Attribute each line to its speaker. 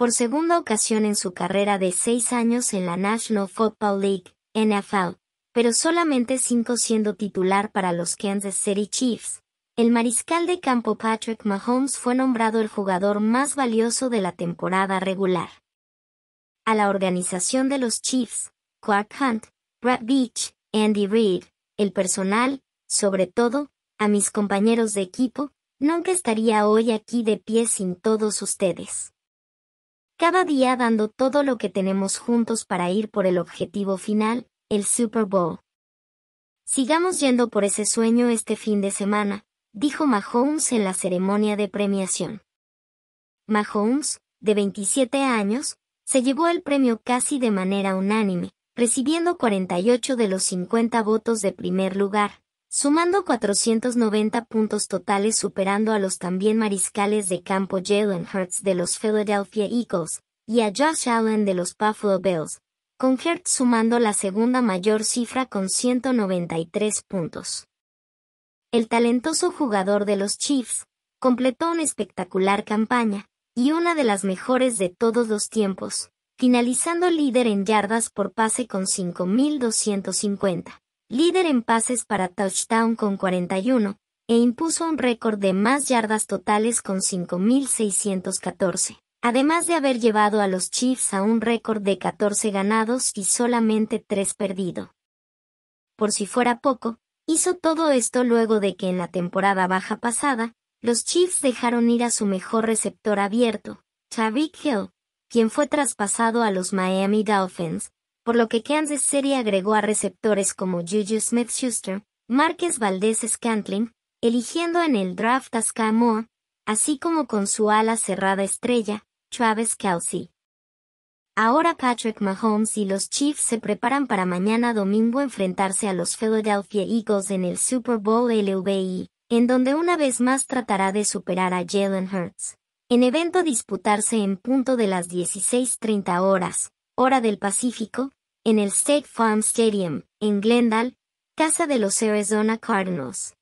Speaker 1: por segunda ocasión en su carrera de seis años en la National Football League, NFL, pero solamente cinco siendo titular para los Kansas City Chiefs. El mariscal de campo Patrick Mahomes fue nombrado el jugador más valioso de la temporada regular. A la organización de los Chiefs, Quark Hunt, Brad Beach, Andy Reid, el personal, sobre todo, a mis compañeros de equipo, nunca estaría hoy aquí de pie sin todos ustedes cada día dando todo lo que tenemos juntos para ir por el objetivo final, el Super Bowl. Sigamos yendo por ese sueño este fin de semana, dijo Mahomes en la ceremonia de premiación. Mahomes, de 27 años, se llevó el premio casi de manera unánime, recibiendo 48 de los 50 votos de primer lugar, sumando 490 puntos totales superando a los también mariscales de campo Jalen Hurts de los Philadelphia Eagles y a Josh Allen de los Buffalo Bills, con Hurts sumando la segunda mayor cifra con 193 puntos. El talentoso jugador de los Chiefs completó una espectacular campaña y una de las mejores de todos los tiempos, finalizando líder en yardas por pase con 5.250 líder en pases para touchdown con 41, e impuso un récord de más yardas totales con 5.614, además de haber llevado a los Chiefs a un récord de 14 ganados y solamente 3 perdido. Por si fuera poco, hizo todo esto luego de que en la temporada baja pasada, los Chiefs dejaron ir a su mejor receptor abierto, Tariq Hill, quien fue traspasado a los Miami Dolphins, por lo que Kansas City agregó a receptores como Juju Smith-Schuster, Márquez valdés scantling eligiendo en el draft a Moore, así como con su ala cerrada estrella, Travis Kelsey. Ahora Patrick Mahomes y los Chiefs se preparan para mañana domingo enfrentarse a los Philadelphia Eagles en el Super Bowl LVI, en donde una vez más tratará de superar a Jalen Hurts. En evento disputarse en punto de las 16.30 horas, hora del Pacífico, en el State Farm Stadium, en Glendale, casa de los Arizona Cardinals.